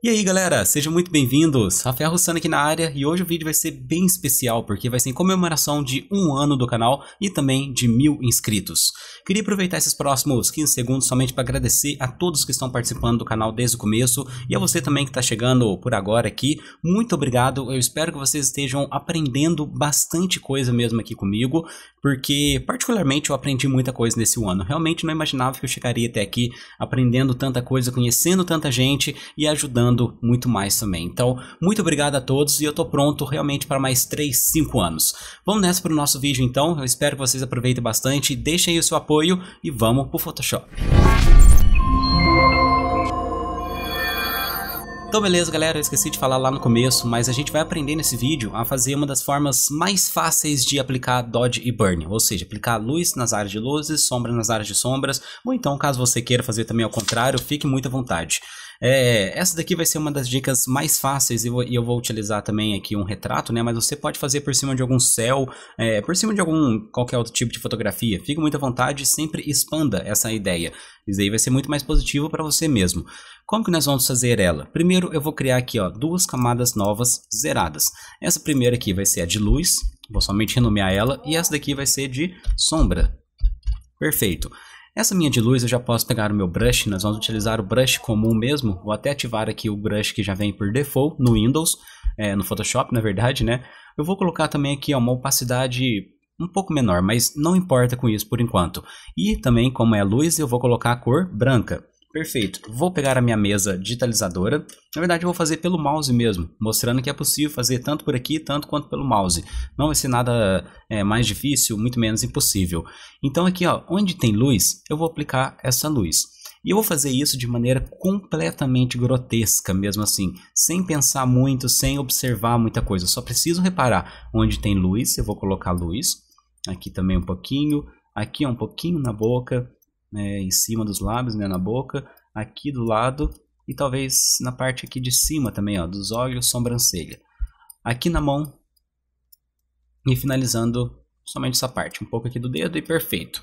E aí galera, sejam muito bem-vindos, Rafael Russano aqui na área e hoje o vídeo vai ser bem especial porque vai ser em comemoração de um ano do canal e também de mil inscritos. Queria aproveitar esses próximos 15 segundos somente para agradecer a todos que estão participando do canal desde o começo e a você também que está chegando por agora aqui, muito obrigado, eu espero que vocês estejam aprendendo bastante coisa mesmo aqui comigo porque particularmente eu aprendi muita coisa nesse ano, realmente não imaginava que eu chegaria até aqui aprendendo tanta coisa, conhecendo tanta gente e ajudando muito mais também. Então, muito obrigado a todos e eu tô pronto realmente para mais 3, 5 anos. Vamos nessa para o nosso vídeo então, eu espero que vocês aproveitem bastante, deixem aí o seu apoio e vamos pro Photoshop. Então beleza galera, eu esqueci de falar lá no começo, mas a gente vai aprender nesse vídeo a fazer uma das formas mais fáceis de aplicar Dodge e Burn, ou seja, aplicar luz nas áreas de luzes, sombra nas áreas de sombras, ou então caso você queira fazer também ao contrário, fique muito à vontade. É, essa daqui vai ser uma das dicas mais fáceis e, eu vou utilizar também aqui um retrato, né? Mas você pode fazer por cima de algum céu, é, por cima de algum qualquer outro tipo de fotografia. Fique muito à vontade e sempre expanda essa ideia. Isso aí vai ser muito mais positivo para você mesmo. Como que nós vamos fazer ela? Primeiro eu vou criar aqui ó, duas camadas novas zeradas. Essa primeira aqui vai ser a de luz, vou somente renomear ela, e essa daqui vai ser de sombra. Perfeito. Essa minha de luz eu já posso pegar o meu brush, nós vamos utilizar o brush comum mesmo, vou até ativar aqui o brush que já vem por default no Windows, é, no Photoshop na verdade, né? Eu vou colocar também aqui uma opacidade um pouco menor, mas não importa com isso por enquanto. E também como é luz eu vou colocar a cor branca. Perfeito. Vou pegar a minha mesa digitalizadora. Na verdade, eu vou fazer pelo mouse mesmo, mostrando que é possível fazer tanto por aqui, tanto quanto pelo mouse. Não vai ser nada é, mais difícil, muito menos impossível. Então aqui, ó, onde tem luz, eu vou aplicar essa luz. E eu vou fazer isso de maneira completamente grotesca, mesmo assim, sem pensar muito, sem observar muita coisa. Eu só preciso reparar onde tem luz, eu vou colocar luz. Aqui também um pouquinho, aqui um pouquinho na boca, né, em cima dos lábios, né, na boca, aqui do lado e talvez na parte aqui de cima também, ó, dos olhos, sobrancelha. Aqui na mão e finalizando somente essa parte, um pouco aqui do dedo e perfeito.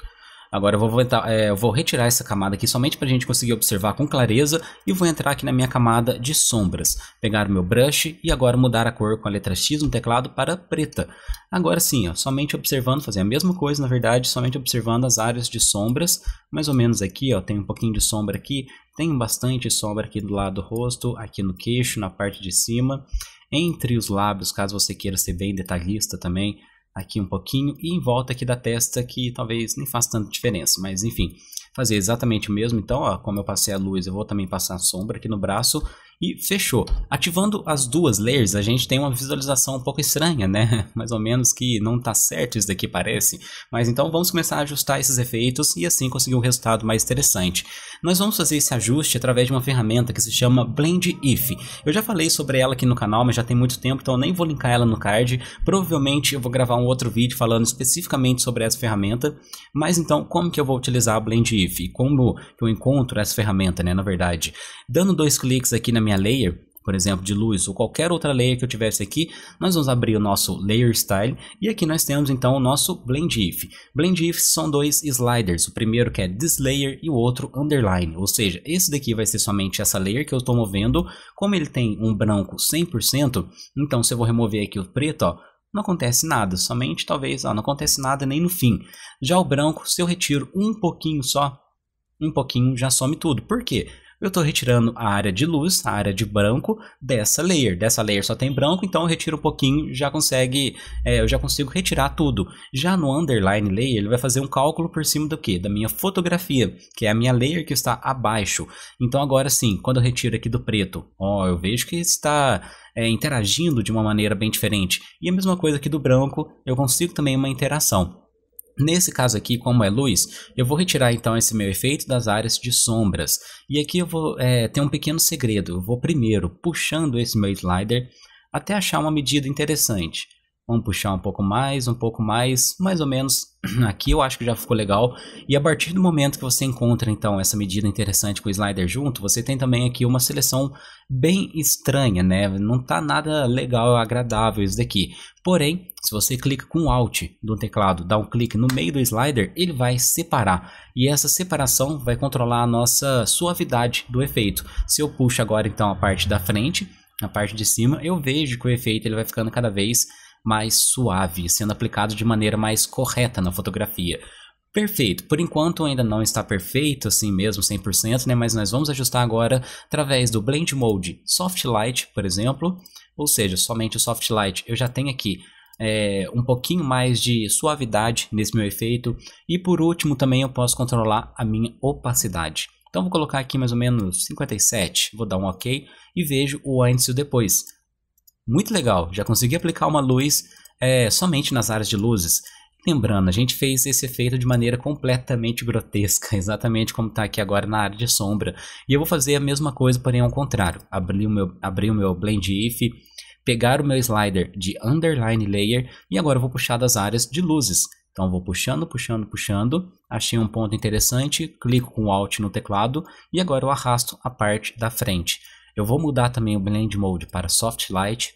Agora eu vou, voltar, é, eu vou retirar essa camada aqui somente para a gente conseguir observar com clareza e vou entrar aqui na minha camada de sombras. Pegar o meu brush e agora mudar a cor com a letra X no teclado para preta. Agora sim, ó, somente observando, fazer a mesma coisa na verdade, somente observando as áreas de sombras. Mais ou menos aqui, ó, tem um pouquinho de sombra aqui, tem bastante sombra aqui do lado do rosto, aqui no queixo, na parte de cima. Entre os lábios, caso você queira ser bem detalhista também, aqui um pouquinho e em volta aqui da testa que talvez nem faça tanta diferença, mas enfim, fazer exatamente o mesmo. Então, ó, como eu passei a luz, eu vou também passar a sombra aqui no braço e fechou. Ativando as duas layers, a gente tem uma visualização um pouco estranha, né? Mais ou menos que não tá certo isso daqui parece. Mas então vamos começar a ajustar esses efeitos e assim conseguir um resultado mais interessante. Nós vamos fazer esse ajuste através de uma ferramenta que se chama Blend If. Eu já falei sobre ela aqui no canal, mas já tem muito tempo, então eu nem vou linkar ela no card. Provavelmente eu vou gravar um outro vídeo falando especificamente sobre essa ferramenta. Mas então, como que eu vou utilizar a Blend If? Como eu encontro essa ferramenta, né? Na verdade, dando dois cliques aqui na minha layer, por exemplo, de luz ou qualquer outra layer que eu tivesse aqui, nós vamos abrir o nosso Layer Style e aqui nós temos então o nosso Blend If. Blend If são dois sliders, o primeiro que é This Layer e o outro Underline, ou seja, esse daqui vai ser somente essa layer que eu estou movendo, como ele tem um branco 100%, então se eu vou remover aqui o preto, ó, não acontece nada, somente talvez ó, não acontece nada nem no fim. Já o branco, se eu retiro um pouquinho só, um pouquinho já some tudo, por quê? eu estou retirando a área de luz, a área de branco dessa layer. Dessa layer só tem branco, então eu retiro um pouquinho, já consegue, é, eu já consigo retirar tudo. Já no underline layer, ele vai fazer um cálculo por cima do que? Da minha fotografia, que é a minha layer que está abaixo. Então agora sim, quando eu retiro aqui do preto, ó, eu vejo que está é, interagindo de uma maneira bem diferente. E a mesma coisa aqui do branco, eu consigo também uma interação. Nesse caso aqui, como é luz, eu vou retirar então esse meu efeito das áreas de sombras. E aqui eu vou é, ter um pequeno segredo. Eu vou primeiro puxando esse meu slider até achar uma medida interessante. Vamos puxar um pouco mais, um pouco mais, mais ou menos. Aqui eu acho que já ficou legal. E a partir do momento que você encontra então essa medida interessante com o slider junto, você tem também aqui uma seleção bem estranha, né? Não tá nada legal, agradável isso daqui. Porém, se você clica com o Alt do teclado, dá um clique no meio do slider, ele vai separar. E essa separação vai controlar a nossa suavidade do efeito. Se eu puxo agora então a parte da frente, a parte de cima, eu vejo que o efeito ele vai ficando cada vez mais suave, sendo aplicado de maneira mais correta na fotografia. Perfeito. Por enquanto ainda não está perfeito, assim mesmo, 100%, né? Mas nós vamos ajustar agora através do Blend Mode Soft Light, por exemplo. Ou seja, somente o Soft Light. Eu já tenho aqui é, um pouquinho mais de suavidade nesse meu efeito. E por último também eu posso controlar a minha opacidade. Então vou colocar aqui mais ou menos 57, vou dar um OK e vejo o antes e o depois. Muito legal, já consegui aplicar uma luz é, somente nas áreas de luzes. Lembrando, a gente fez esse efeito de maneira completamente grotesca, exatamente como está aqui agora na área de sombra. E eu vou fazer a mesma coisa, porém ao contrário. Abrir o meu, abri o meu Blend If, pegar o meu slider de Underline Layer e agora vou puxar das áreas de luzes. Então vou puxando, puxando, puxando, achei um ponto interessante, clico com o Alt no teclado e agora eu arrasto a parte da frente. Eu vou mudar também o Blend Mode para Soft Light.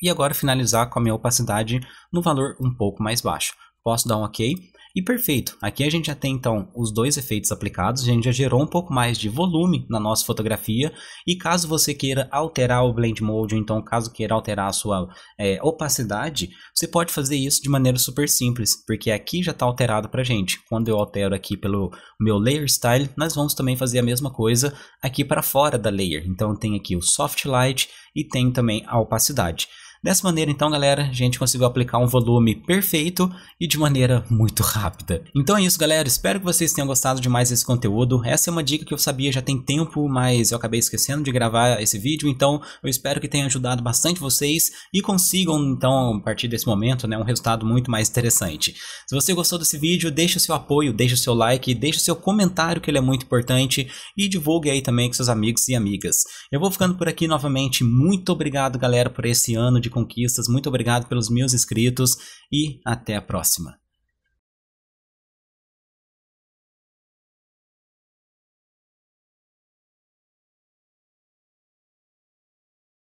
E agora finalizar com a minha opacidade no valor um pouco mais baixo. Posso dar um OK e perfeito, aqui a gente já tem então os dois efeitos aplicados, a gente já gerou um pouco mais de volume na nossa fotografia e caso você queira alterar o Blend Mode, ou então caso queira alterar a sua é, opacidade, você pode fazer isso de maneira super simples, porque aqui já está alterado para gente. Quando eu altero aqui pelo meu Layer Style, nós vamos também fazer a mesma coisa aqui para fora da Layer. Então tem aqui o Soft Light e tem também a opacidade. Dessa maneira, então, galera, a gente conseguiu aplicar um volume perfeito e de maneira muito rápida. Então é isso, galera. Espero que vocês tenham gostado de mais esse conteúdo. Essa é uma dica que eu sabia já tem tempo, mas eu acabei esquecendo de gravar esse vídeo. Então, eu espero que tenha ajudado bastante vocês e consigam, então, a partir desse momento, né, um resultado muito mais interessante. Se você gostou desse vídeo, deixe o seu apoio, deixe o seu like, deixe o seu comentário, que ele é muito importante, e divulgue aí também com seus amigos e amigas. Eu vou ficando por aqui novamente. Muito obrigado, galera, por esse ano de conquistas. Muito obrigado pelos meus inscritos e até a próxima.